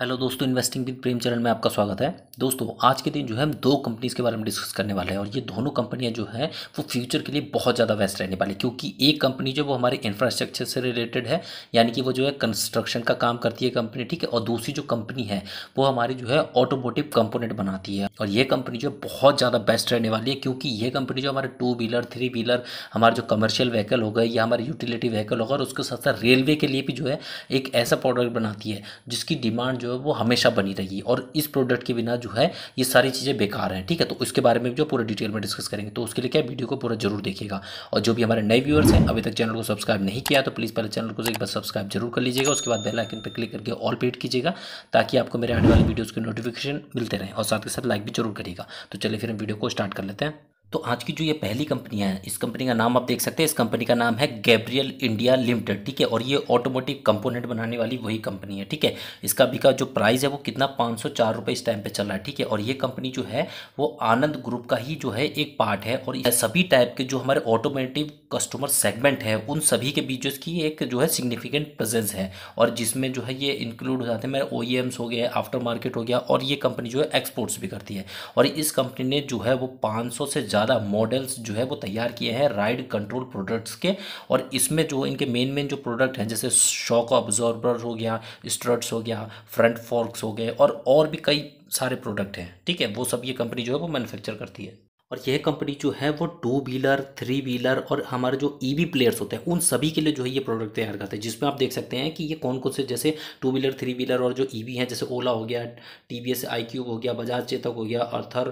hello दोस्तों investing with Prem channel में आपका स्वागत है दोस्तों आज के दिन जो है हम दो कंपनीज़ के बारे में डिस्कस करने वाले हैं और ये दोनों कंपनियां जो है वो फ्यूचर के लिए बहुत ज़्यादा बेस्ट रहने वाली क्योंकि एक कंपनी जो वो हमारे इंफ्रास्ट्रक्चर से रिलेटेड है यानी कि वो जो है कंस्ट्रक्शन का काम करती है कंपनी ठीक है और दूसरी जो कंपनी है वो हमारी जो है ऑटोमोटिव कंपोनेंट बनाती है और ये कंपनी जो बहुत ज़्यादा बेस्ट रहने वाली है क्योंकि ये कंपनी जो हमारे टू व्हीलर थ्री व्हीलर हमारे जो कमर्शियल व्हीकल हो गए या हमारे यूटिलिटी व्हीकल होगा और उसके साथ साथ रेलवे के लिए भी जो है एक ऐसा प्रोडक्ट बनाती है जिसकी डिमांड जो जो है वो हमेशा बनी रहेगी और इस प्रोडक्ट के बिना जो है ये सारी चीज़ें बेकार हैं ठीक है तो उसके बारे में जो पूरा डिटेल में डिस्कस करेंगे तो उसके लिए क्या वीडियो को पूरा जरूर देखिएगा और जो भी हमारे नए व्यूअर्स हैं अभी तक चैनल को सब्सक्राइब नहीं किया तो प्लीज़ पहले चैनल को एक बार सब्सक्राइब जरूर कर लीजिएगा उसके बाद बेल आइकन पर क्लिक करके ऑल पेड कीजिएगा ताकि आपको मेरे आने वाले वीडियोज़ के नोटिफिकेशन मिलते रहें और साथ के साथ लाइक भी जरूर करिएगा तो चलिए फिर हम वीडियो को स्टार्ट कर लेते हैं तो आज की जो ये पहली कंपनी है इस कंपनी का नाम आप देख सकते हैं इस कंपनी का नाम है गैब्रियल इंडिया लिमिटेड ठीक है और ये ऑटोमोटिव कंपोनेंट बनाने वाली वही कंपनी है ठीक है इसका अभी का जो प्राइस है वो कितना पाँच सौ चार रुपये इस टाइम पे चल रहा है ठीक है और ये कंपनी जो है वो आनंद ग्रुप का ही जो है एक पार्ट है और सभी टाइप के जो हमारे ऑटोमेटिव कस्टमर सेगमेंट है उन सभी के बीच की एक जो है सिग्निफिकेंट प्रेजेंस है और जिसमें जो है ये इंक्लूड हो जाते हैं मेरे ओ e हो गए आफ्टर मार्केट हो गया और ये कंपनी जो है एक्सपोर्ट्स भी करती है और इस कंपनी ने जो है वो पाँच से ज़्यादा मॉडल्स जो है वो तैयार किए हैं राइड कंट्रोल प्रोडक्ट्स के और इसमें जो इनके मेन मेन जो प्रोडक्ट हैं जैसे शॉक ऑब्जॉर्बर हो गया स्ट्रट्स हो गया फ्रंट फॉर्क्स हो गए और और भी कई सारे प्रोडक्ट हैं ठीक है वो सब ये कंपनी जो है वो मैन्युफैक्चर करती है और यह कंपनी जो है वो टू व्हीलर थ्री व्हीलर और हमारे जो ईवी e प्लेयर्स होते हैं उन सभी के लिए जो है ये प्रोडक्ट तैयार करते हैं जिसमें आप देख सकते हैं कि ये कौन कौन से जैसे टू व्हीलर थ्री व्हीलर और जो ईवी e हैं जैसे ओला हो गया T V S iQube हो गया बजाज चेतक हो गया अर्थर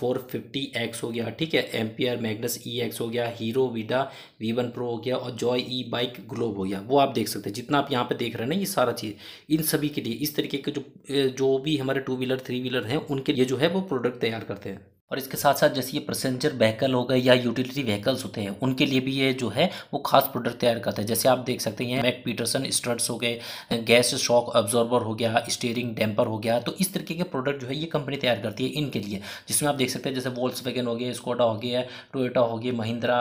फोर फिफ्टी एक्स हो गया ठीक है एम्पियर मैगनस ई एक्स हो गया Hero Vida V one pro हो गया और जॉय ई बाइक ग्लोब हो गया वो आप देख सकते हैं जितना आप यहाँ पर देख रहे हैं ना ये सारा चीज़ इन सभी के लिए इस तरीके के जो जो भी हमारे टू व्हीलर थ्री व्हीलर हैं उनके लिए जो है वो प्रोडक्ट तैयार करते हैं और इसके साथ साथ जैसे ये पैसेंजर व्हीकल हो गए या यूटिलिटी व्हीकल्स होते हैं उनके लिए भी ये जो है वो खास प्रोडक्ट तैयार करता है जैसे आप देख सकते हैं मैक पीटरसन स्ट्रट्स हो गए गैस शॉक ऑब्जॉर्बर हो गया स्टेयरिंग डैम्पर हो गया तो इस तरीके के प्रोडक्ट जो है ये कंपनी तैयार करती है इनके लिए जिसमें आप देख सकते हैं जैसे वोल्स वैगन हो गया स्कोडा हो गया टोयोटा हो गया Mahindra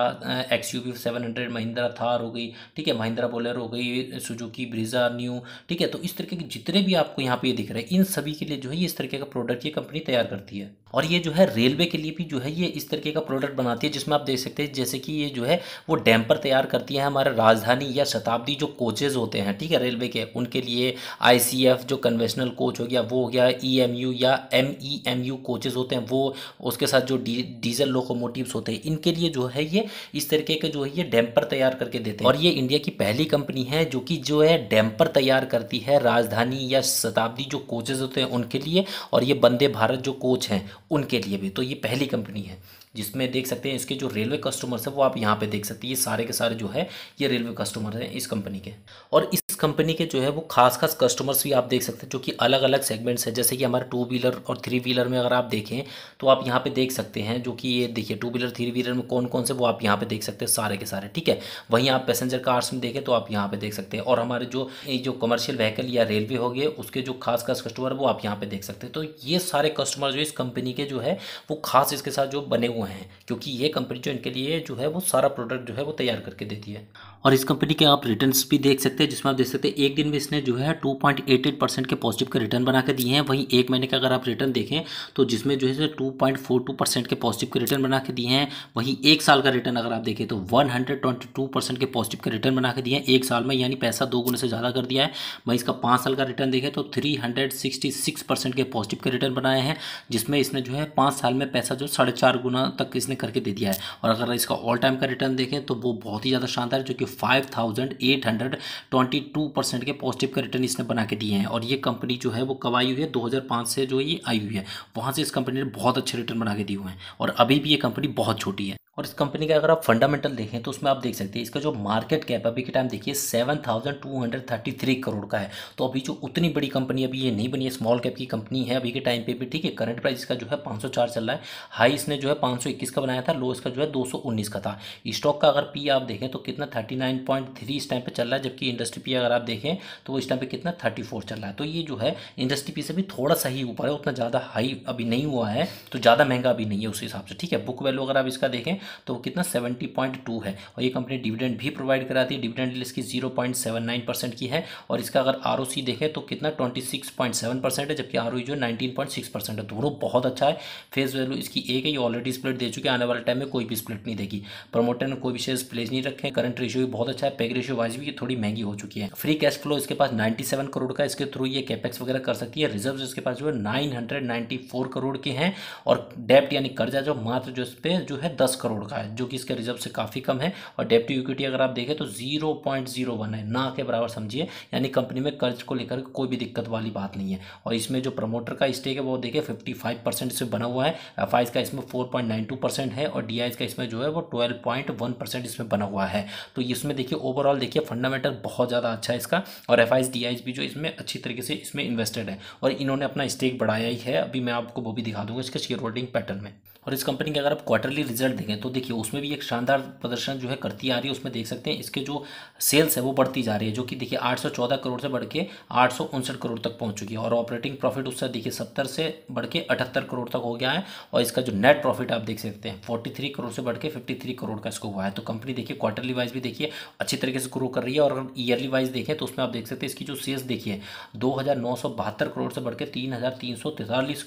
X U seven hundred Mahindra Thar हो गई ठीक है महिंद्रा बोलेर हो गई सुजुकी ब्रिजा न्यू ठीक है तो इस तरीके के जितने भी आपको यहाँ पे दिख रहे हैं इन सभी के लिए जो है इस तरीके का प्रोडक्ट ये कंपनी तैयार करती है और ये जो है रेलवे के लिए भी जो है ये इस तरीके का प्रोडक्ट बनाती है जिसमें आप देख सकते हैं जैसे कि ये जो है वो डैम्पर तैयार करती है हमारे राजधानी या शताब्दी जो कोचेज़ होते हैं ठीक है रेलवे के उनके लिए आईसीएफ जो कन्वेंशनल कोच हो गया वो हो गया ईएमयू e या एमईएमयू कोचेज़ e होते हैं वो उसके साथ जो डी, डीजल लोकोमोटिव्स होते हैं इनके लिए जो है ये इस तरीके के जो है ये डैम्पर तैयार करके देते हैं और ये इंडिया की पहली कंपनी है जो कि जो है डैम्पर तैयार करती है राजधानी या शताब्दी जो कोचेज़ होते हैं उनके लिए और ये वंदे भारत जो कोच हैं उनके लिए भी तो ये पहली कंपनी है जिसमें देख सकते हैं इसके जो रेलवे कस्टमर्स हैं वो आप यहाँ पे देख सकते हैं ये सारे के सारे जो है ये रेलवे कस्टमर हैं इस कंपनी के और इस कंपनी के जो है वो खास खास कस्टमर्स भी आप देख सकते हैं जो कि अलग अलग सेगमेंट्स हैं जैसे कि हमारे टू व्हीलर और थ्री व्हीलर में अगर आप देखें तो आप यहाँ पे देख सकते हैं जो कि ये देखिए टू व्हीलर थ्री व्हीलर में कौन कौन से वो आप यहाँ पे देख सकते हैं सारे के सारे ठीक है वहीं आप पैसेंजर कार्स में देखें तो आप यहाँ पर देख सकते हैं और हमारे जो जो कमर्शियल व्हीकल या रेलवे हो गए उसके जो खास खास कस्टमर वो आप यहाँ पे देख सकते हैं तो ये सारे कस्टमर जो इस कंपनी के जो है वो खास इसके साथ जो बने हुए हैं क्योंकि ये कंपनी जो इनके लिए जो है वो सारा प्रोडक्ट जो है वो तैयार करके देती है और इस कंपनी के आप रिटर्न भी देख सकते हैं जिसमें आप देख सकते हैं एक दिन में इसने जो है two point eight eight percent के पॉजिटिव के रिटर्न बना के दिए हैं वहीं एक महीने का अगर आप रिटर्न देखें तो जिसमें जो है two point four two percent के पॉजिटिव के रिटर्न बना के दिए हैं वहीं एक साल का रिटर्न अगर आप देखें तो one hundred twenty two percent के पॉजिटिव के रिटर्न बना के दिए हैं एक साल में यानी पैसा दो गुना से ज़्यादा कर दिया है वहीं इसका पाँच साल का रिटर्न देखें तो three hundred sixty six percent के पॉजिटिव के रिटर्न बनाए हैं जिसमें इसने जो है पाँच साल में पैसा जो साढ़े चार गुना तक इसने करके दे दिया है और अगर इसका ऑल टाइम का रिटर्न देखें तो वो बहुत ही ज़्यादा शानदार जो कि five thousand eight hundred twenty two two percent के पॉजिटिव का रिटर्न इसने बना के दिए हैं और ये कंपनी जो है वो कब आई हुई है 2005 से जो ये आई हुई है वहाँ से इस कंपनी ने बहुत अच्छे रिटर्न बना के दिए हुए हैं और अभी भी ये कंपनी बहुत छोटी है और इस कंपनी का अगर आप फंडामेंटल देखें तो उसमें आप देख सकते हैं इसका जो मार्केट कैप अभी के टाइम देखिए seven thousand two hundred thirty three crore का है तो अभी जो उतनी बड़ी कंपनी अभी ये नहीं बनी है स्मॉल कैप की कंपनी है अभी के टाइम पे भी ठीक है करंट प्राइस इसका जो है पाँच सौ चार चल रहा है हाई इसने जो है पाँच सौ इक्कीस का बनाया था लो इसका जो है दो सौ उन्नीस का था स्टॉक का अगर पी आप देखें तो कितना थर्टी नाइन पॉइंट थ्री इस टाइम पर चल रहा है जबकि इंडस्ट्री पी अगर आप देखें तो इस टाइम पर कितना थर्टी फोर चल रहा है तो ये जो है इंडस्ट्री पी से भी थोड़ा सा ही ऊपर है उतना ज़्यादा हाई अभी नहीं हुआ है तो ज़्यादा महंगा अभी नहीं है उस हिसाब से ठीक है बुक वैल्यू अगर आप इसका देखें तो कितना सेवेंटी पॉइंट टू है और ये कंपनी डिविडेंड भी प्रोवाइड कराती है डिविडेंड इसकी zero point seven nine percent की है और इसका अगर आर देखें तो कितना twenty six point seven percent है जबकि आर जो नाइनटीन पॉइंट सिक्स परसेंट है तो वो बहुत अच्छा है फेस वैल्यू इसकी एक है ये ऑलरेडी स्प्लिट दे चुके आने वाले टाइम में कोई भी स्प्लिट नहीं देगी प्रमोटर ने कोई विशेष प्लेज नहीं रखे करंट रेशियो भी बहुत अच्छा है पैक रेशियो वाइज भी थोड़ी महंगी हो चुकी है फ्री कैश फ्लो इसके पास नाइन्टी करोड़ का इसके थ्रू ये कैपेक्स वगैरह कर सकती है रिजर्व इसके पास जो है फोर करोड़ के हैं और डेप्ट यानी कर्जा जो मात्र जो इस पर जो है दस करोड़ करोड़ का है जो कि इसके रिजर्व से काफ़ी कम है और डेप्ट टू इक्विटी अगर आप देखें तो जीरो पॉइंट जीरो वन है ना के बराबर समझिए यानी कंपनी में कर्ज को लेकर कोई भी दिक्कत वाली बात नहीं है और इसमें जो प्रमोटर का स्टेक है वो देखिए फिफ्टी फाइव परसेंट से बना हुआ है एफ का इसमें four point nine two percent है और डी का इसमें जो है वो ट्वेल्व पॉइंट वन परसेंट इसमें बना हुआ है तो इसमें देखिए ओवरऑल देखिए फंडामेंटल बहुत ज़्यादा अच्छा है इसका और एफ आई भी जो इसमें अच्छी तरीके से इसमें इन्वेस्टेड है और इन्होंने अपना स्टेक बढ़ाया ही है अभी मैं आपको वो भी दिखा दूंगा इसके शेयर होल्डिंग पैटर्न में और इस कंपनी के अगर आप क्वार्टरली रिजल्ट देखें तो देखिए उसमें भी एक शानदार प्रदर्शन जो है करती आ रही है उसमें देख सकते हैं इसके जो सेल्स है वो बढ़ती जा रही है जो कि देखिए 814 करोड़ से बढ़ के आठ करोड़ तक पहुंच चुकी है और ऑपरेटिंग प्रॉफिट उससे देखिए सत्तर से बढ़ के अठहत्तर करोड़ तक हो गया है और इसका जो नेट प्रॉफिट आप देख सकते हैं फोर्टी करोड़ से बढ़ के फिफ्टी करोड़ का इसको हुआ है तो कंपनी देखिए क्वार्टरली वाइज भी देखिए अच्छी तरीके से ग्रो कर रही है और अगर ईयरली वाइज देखें तो उसमें आप देख सकते हैं इसकी जो सेल्स देखिए दो करोड़ से बढ़ के तीन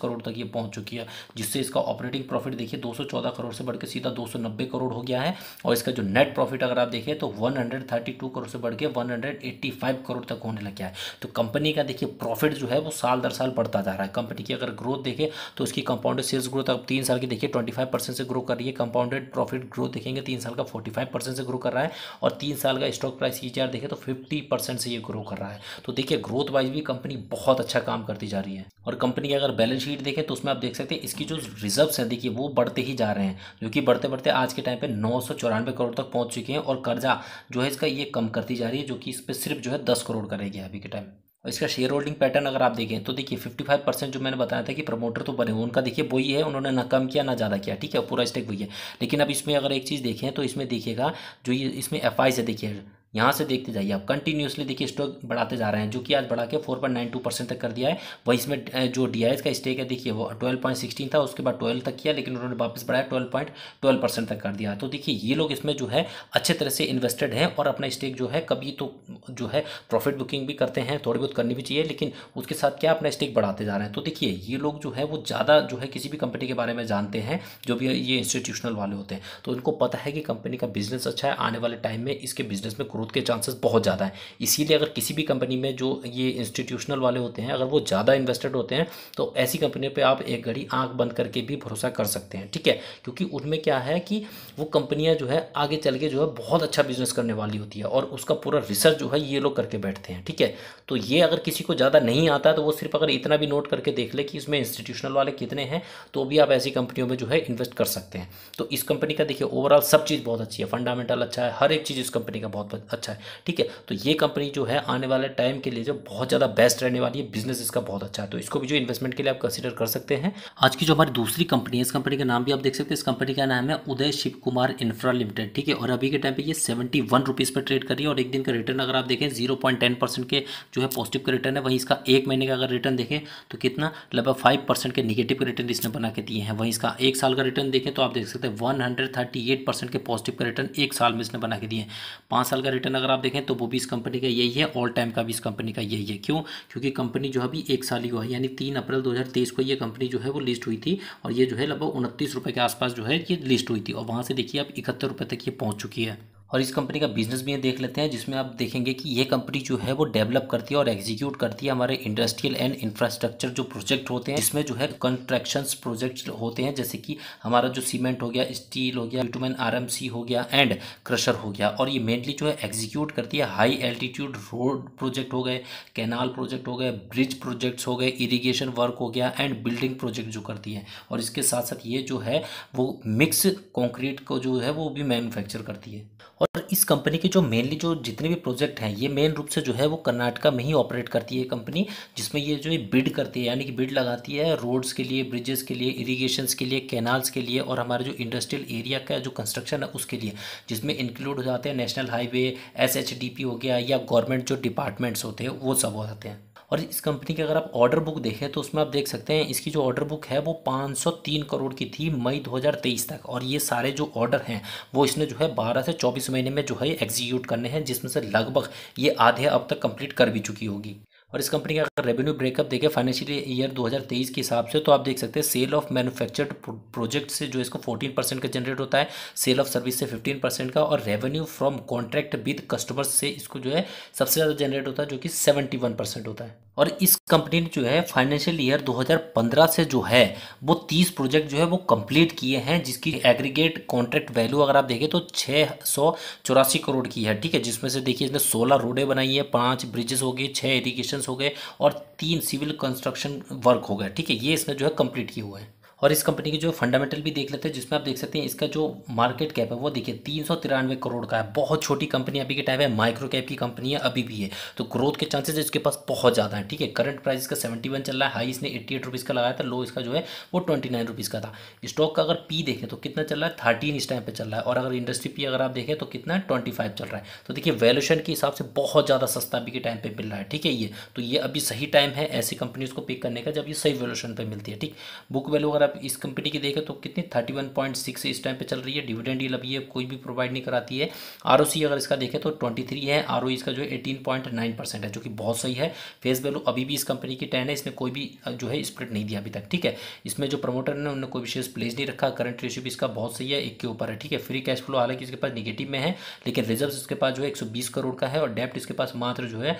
करोड़ तक ये पहुँच चुकी है जिससे इसका ऑपरेटिंग प्रॉफिट देखिए 214 करोड़ से बढ़कर सीधा दो 290 करोड़ हो गया है और इसका जो नेट प्रॉफिट अगर आप देखें तो 132 करोड़ से बढ़ के 185 करोड़ तक होने लग गया है तो कंपनी का देखिए प्रॉफिट जो है वो साल दर साल बढ़ता जा रहा है कंपनी की अगर ग्रोथ देखें तो उसकी कंपाउंडेड सेल्स ग्रोथ अब तीन साल की देखिए ट्वेंटी से ग्रो कर रही है कंपाउंडेड प्रॉफिट ग्रोथ देखेंगे तीन साल का फोर्टी से ग्रो कर रहा है और तीन साल का स्टॉक प्राइस ई देखें तो फिफ्टी से ये ग्रो कर रहा है तो देखिए ग्रोथ वाइज भी कंपनी बहुत अच्छा काम करती जा रही है और कंपनी की अगर बैलेंस शीट देखें तो उसमें आप देख सकते हैं इसकी जो रिजर्व्स हैं देखिए वो बढ़ते ही जा रहे हैं जो कि बढ़ते बढ़ते आज के टाइम पे नौ सौ चौरानवे करोड़ तक पहुंच चुके हैं और कर्जा जो है इसका ये कम करती जा रही है जो कि इस पर सिर्फ जो है दस करोड़ का गया अभी के टाइम और इसका शेयर होल्डिंग पैटर्न अगर आप देखें तो देखिए फिफ्टी फाइव परसेंट जो मैंने बताया था कि प्रमोटर तो बने हुए उनका देखिए वही है उन्होंने ना कम किया ना ज़्यादा किया ठीक है पूरा स्टेक वही है लेकिन अब इसमें अगर एक चीज़ देखें तो इसमें देखिएगा जो ये इसमें एफ आई से देखिए यहाँ से देखते जाइए आप कंटिन्यूसली देखिए स्टॉक बढ़ाते जा रहे हैं जो कि आज बढ़ा के four point nine two percent तक कर दिया है वही इसमें जो डी का स्टेक है देखिए वो ट्वेल्व पॉइंट सिक्सटीन था उसके बाद ट्वेल्व तक किया लेकिन उन्होंने वापस बढ़ाया ट्वेल्व पॉइंट ट्वेल्व परसेंट तक कर दिया तो देखिए ये लोग इसमें जो है अच्छे तरह से इन्वेस्टेड हैं और अपना स्टेक जो है कभी तो जो है प्रॉफिट बुकिंग भी करते हैं थोड़ी बहुत करनी भी चाहिए लेकिन उसके साथ क्या अपना स्टेक बढ़ाते जा रहे हैं तो देखिए ये लोग जो है वो ज़्यादा जो है किसी भी कंपनी के बारे में जानते हैं जो भी ये इंस्टीट्यूशनल वाले होते हैं तो उनको पता है कि कंपनी का बिजनेस अच्छा है आने वाले टाइम में इसके बिजनेस में ग्रोथ ग्रोथ के चांसेस बहुत ज़्यादा हैं इसीलिए अगर किसी भी कंपनी में जो ये इंस्टीट्यूशनल वाले होते हैं अगर वो ज़्यादा इन्वेस्टेड होते हैं तो ऐसी कंपनी पर आप एक घड़ी आँख बंद करके भी भरोसा कर सकते हैं ठीक है क्योंकि उनमें क्या है कि वो कंपनियाँ जो है आगे चल के जो है बहुत अच्छा बिजनेस करने वाली होती है और उसका पूरा रिसर्च जो है ये लोग करके बैठते हैं ठीक है तो ये अगर किसी को ज़्यादा नहीं आता तो वो सिर्फ अगर इतना भी नोट करके देख ले कि इसमें इंस्टीट्यूशनल वाले कितने हैं तो भी आप ऐसी कंपनियों में जो है इन्वेस्ट कर सकते हैं तो इस कंपनी का देखिए ओवरऑल सब चीज़ बहुत अच्छी है फंडामेंटल अच्छा है हर एक चीज़ इस कंपनी का बहुत अच्छा है ठीक है तो ये कंपनी जो है आने वाले टाइम के लिए जो बहुत ज़्यादा बेस्ट रहने वाली है बिजनेस इसका बहुत अच्छा है तो इसको भी जो इन्वेस्टमेंट के लिए आप कंसिडर कर सकते हैं आज की जो हमारी दूसरी कंपनी है इस कंपनी का नाम भी आप देख सकते हैं इस कंपनी का नाम है उदय शिव कुमार इंफ्रा लिमिटेड ठीक है और अभी के टाइम पर यह सेवेंटी वन रुपीज़ पर ट्रेड कर रही है और एक दिन का रिटर्न अगर आप देखें जीरो पॉइंट टेन परसेंट के जो है पॉजिटिव का रिटर्न है वहीं इसका एक महीने का अगर रिटर्न देखें तो कितना लगभग फाइव परसेंट के निगेटिव का रिटर्न इसने बना के दिए हैं वहीं इसका एक साल का रिटर्न देखें तो आप देख सकते हैं one hundred thirty eight percent के पॉजिटिव का रिटर्न एक साल में इसने बना के दिए हैं पाँच साल का रिटर्न अगर आप देखें तो वो भी इस कंपनी का यही है ऑल टाइम का भी इस कंपनी का यही है क्यों क्योंकि कंपनी जो है अभी एक साल ही हुआ है यानी तीन अप्रैल दो को ये कंपनी जो है वो लिस्ट हुई थी और ये जो है लगभग उनतीस के आसपास जो है ये लिस्ट हुई थी और वहाँ से देखिए आप इकहत्तर तक ये पहुँच चुकी है और इस कंपनी का बिजनेस भी देख लेते हैं जिसमें आप देखेंगे कि ये कंपनी जो है वो डेवलप करती है और एग्जीक्यूट करती है हमारे इंडस्ट्रियल एंड इंफ्रास्ट्रक्चर जो प्रोजेक्ट होते हैं इसमें जो है कंस्ट्रक्शन प्रोजेक्ट होते हैं जैसे कि हमारा जो सीमेंट हो गया स्टील हो गया विटुमन आर हो गया एंड क्रशर हो गया और ये मेनली जो है एग्जीक्यूट करती है हाई एल्टीट्यूड रोड प्रोजेक्ट हो गए कैनाल प्रोजेक्ट हो गए ब्रिज प्रोजेक्ट्स हो गए इरीगेशन वर्क हो गया एंड बिल्डिंग प्रोजेक्ट जो करती है और इसके साथ साथ ये जो है वो मिक्स कॉन्क्रीट को जो है वो भी मैन्युफैक्चर करती है और इस कंपनी के जो मेनली जो जितने भी प्रोजेक्ट हैं ये मेन रूप से जो है वो कर्नाटका में ही ऑपरेट करती है कंपनी जिसमें ये जो है बिड करती है यानी कि बिड लगाती है रोड्स के लिए ब्रिजेस के लिए इरीगेशन के लिए कैनाल्स के लिए और हमारे जो इंडस्ट्रियल एरिया का जो कंस्ट्रक्शन है उसके लिए जिसमें इंक्लूड हो जाते हैं नेशनल हाईवे एस हो गया या गवर्नमेंट जो डिपार्टमेंट्स होते हैं वो सब हो जाते हैं और इस कंपनी की अगर आप ऑर्डर बुक देखें तो उसमें आप देख सकते हैं इसकी जो ऑर्डर बुक है वो 503 करोड़ की थी मई 2023 तक और ये सारे जो ऑर्डर हैं वो इसने जो है 12 से 24 महीने में जो है एग्जीक्यूट करने हैं जिसमें से लगभग ये आधे अब तक कंप्लीट कर भी चुकी होगी और इस कंपनी का अगर रेवेन्यू ब्रेकअप देखें फाइनेंशियल ईयर 2023 के हिसाब से तो आप देख सकते हैं सेल ऑफ मैन्युफैक्चर्ड प्रोजेक्ट से जो इसको 14 परसेंट का जनरेट होता है सेल ऑफ सर्विस से 15 परसेंट का और revenue from contract with customers से इसको जो है सबसे ज़्यादा जनरेट होता है जो कि सेवेंटी होता है और इस कंपनी ने जो है फाइनेंशियल ईयर 2015 से जो है वो 30 प्रोजेक्ट जो है वो कंप्लीट किए हैं जिसकी एग्रीगेट कॉन्ट्रैक्ट वैल्यू अगर आप देखें तो छः सौ चौरासी करोड़ की है ठीक है जिसमें से देखिए इसने 16 रोडें बनाई है पांच ब्रिजेस हो गए छः इरीगेशन हो गए और तीन सिविल कंस्ट्रक्शन वर्क हो गए ठीक है ये इसने जो है कम्प्लीट किए हुए हैं और इस कंपनी की जो फंडामेंटल भी देख लेते हैं जिसमें आप देख सकते हैं इसका जो मार्केट कैप है वो देखिए तीन सौ तिरानवे करोड़ का है बहुत छोटी कंपनी अभी के टाइम है माइक्रो कैप की कंपनी है अभी भी है तो ग्रोथ के चांसेस इसके पास बहुत ज़्यादा है ठीक है करंट प्राइस इसका सेवेंटी वन चल रहा है हाई इसने एट्टी एट रुपीज़ का लगाया था लो इसका जो है वो ट्वेंटी नाइन रुपीज़ का था स्टॉक का अगर पी देखें तो कितना चल रहा है थर्टीन इस टाइम पर चल रहा है और अगर इंडस्ट्री पी अगर आप देखें तो कितना ट्वेंटी फाइव चल रहा है तो देखिए वैल्यूशन के हिसाब से बहुत ज़्यादा सस्ता अभी के टाइम पर मिल रहा है ठीक है ये तो ये अभी सही टाइम है ऐसी कंपनीज को पिक करने का जब ये सही वैल्यूशन पर मिलती है ठीक बुक वैल्यू अगर आप इस कंपनी की देखें तो कितनी थर्टी वन पॉइंट सिक्स इस टाइम पे चल रही है डिविडेंड डील अभी ये कोई भी प्रोवाइड नहीं कराती है आर अगर इसका देखें तो ट्वेंटी थ्री है आर इसका जो एटीन पॉइंट नाइन परसेंट है जो कि बहुत सही है फेस वैल्यू अभी भी इस कंपनी की टेन है इसमें कोई भी जो है स्प्रिट नहीं दिया अभी तक ठीक है इसमें जो प्रमोटर ने उन्होंने कोई विशेष प्लेस नहीं रखा करंट रेशियो भी इसका बहुत सही है एक के ऊपर है ठीक है फ्री कैश फ्लो हालांकि इसके पास निगेटिव में है लेकिन रिजर्व इसके पास जो है एक करोड़ का है और डेप्ट इसके पास मात्र जो है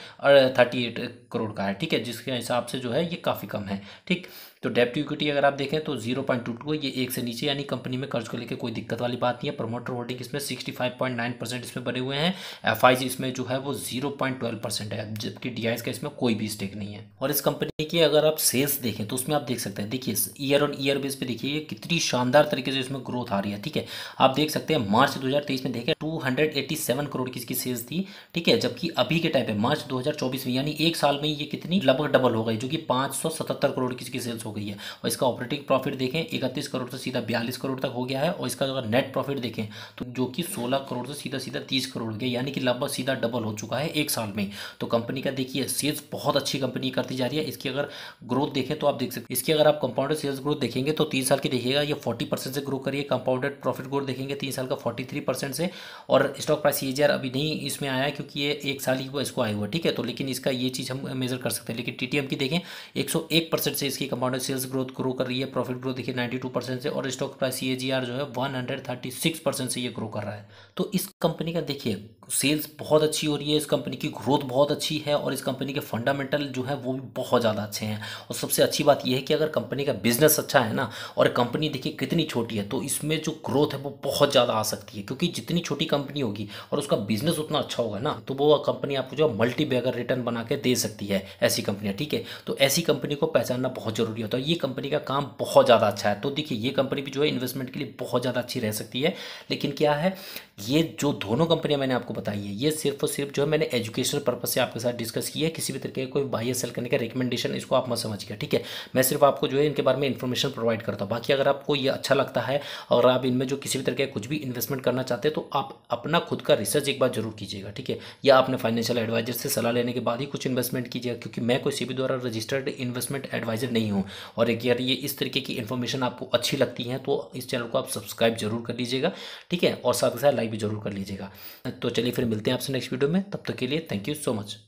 थर्टी करोड़ का है ठीक है जिसके हिसाब से जो है ये काफ़ी कम है ठीक तो डेप्ट इक्विटी अगर आप देखें तो जीरो पॉइंट टू टू ये एक से नीचे यानी कंपनी में कर्ज को लेकर कोई दिक्कत वाली बात नहीं है प्रमोटर होल्डिंग इसमें sixty five point nine percent इसमें बने हुए हैं एफ आई जी इसमें जो है वो जीरो पॉइंट ट्वेल्व परसेंट है जबकि डी आई का इसमें कोई भी स्टेक नहीं है और इस कंपनी की अगर आप सेल्स देखें तो उसमें आप देख सकते हैं देखिए ईयर ऑन ईयर बेस पर देखिए कितनी शानदार तरीके से इसमें ग्रोथ आ रही है ठीक है आप देख सकते हैं मार्च तेईस में देखें सेवन करोड़ की इसकी सेल्स थी ठीक है जबकि अभी के टाइम पर मार्च चौबीस में यानी एक साल में ये कितनी लगभग डबल हो गई जो कि सतहत्तर करोड़ की इसकी सेल्स हो गई है और इसका ऑपरेटिंग प्रॉफिट देखें इकतीस करोड़ से सीधा बयालीस करोड़ तक हो गया है और इसका अगर नेट प्रॉफिट देखें तो जो कि सोलह करोड़ से सीधा सीधा तीस करोड़ गया यानी कि लगभग सीधा डबल हो चुका है एक साल में तो कंपनी का देखिए सेल्स बहुत अच्छी कंपनी करती जा रही है इसकी अगर ग्रोथ देखें तो आप देख सकते इसकी अगर आप कंपाउंडेड सेल्स ग्रोथ देखेंगे तो तीन साल की देखिएगा ये फोर्टी से ग्रो करिए कंपाउंडेड प्रॉफिट ग्रोथ देखेंगे तीन साल का फोर्टी से और स्टॉक प्राइस ये अभी नहीं इसमें आया क्योंकि ये एक साल ही इसको आया हुआ ठीक है तो लेकिन इसका ये चीज़ हम मेजर कर सकते हैं लेकिन टी की देखें एक से इसकी कंपाउंड सेल्स ग्रोथ ग्रो कर रही है प्रॉफिट ग्रोथ देखिए 92 परसेंट से और स्टॉक प्राइस सी जो है 136 परसेंट से ये ग्रो कर रहा है तो इस कंपनी का देखिए सेल्स बहुत अच्छी हो रही है इस कंपनी की ग्रोथ बहुत अच्छी है और इस कंपनी के फंडामेंटल जो है वो भी बहुत ज़्यादा अच्छे हैं और सबसे अच्छी बात यह है कि अगर कंपनी का बिजनेस अच्छा है ना और कंपनी देखिए कितनी छोटी है तो इसमें जो ग्रोथ है वो बहुत ज़्यादा आ सकती है क्योंकि जितनी छोटी कंपनी होगी और उसका बिजनेस उतना अच्छा होगा ना तो वो कंपनी आपको जो मल्टी बैगर रिटर्न बना के दे सकती है ऐसी कंपनियाँ ठीक है तो ऐसी कंपनी को पहचानना बहुत जरूरी होता है सकता तो हूँ ये कंपनी का काम बहुत ज़्यादा अच्छा है तो देखिए ये कंपनी भी जो है इन्वेस्टमेंट के लिए बहुत ज़्यादा अच्छी रह सकती है लेकिन क्या है ये जो दोनों कंपनियाँ मैंने आपको बताई है ये सिर्फ और सिर्फ जो है मैंने एजुकेशनल पर्पज़ से आपके साथ डिस्कस किया है किसी भी तरीके का कोई बाह्य सेल करने का रिकमेंडेशन इसको आप मत समझिएगा ठीक है मैं सिर्फ आपको जो है इनके बारे में इन्फॉर्मेशन प्रोवाइड करता हूँ बाकी अगर आपको ये अच्छा लगता है और आप इनमें जो किसी भी तरीके का कुछ भी इन्वेस्टमेंट करना चाहते हैं तो आप अपना खुद का रिसर्च एक बार जरूर कीजिएगा ठीक है या आपने फाइनेंशियल एडवाइजर से सलाह लेने के बाद ही कुछ इन्वेस्टमेंट कीजिएगा क्योंकि मैं कोई सी द्वारा रजिस्टर्ड इन्वेस्टमेंट एडवाइजर नहीं हूँ और एक यार ये इस तरीके की इन्फॉर्मेशन आपको अच्छी लगती है तो इस चैनल को आप सब्सक्राइब जरूर कर लीजिएगा ठीक है और साथ ही साथ लाइक भी जरूर कर लीजिएगा तो चलिए फिर मिलते हैं आपसे नेक्स्ट वीडियो में तब तक के लिए थैंक यू सो मच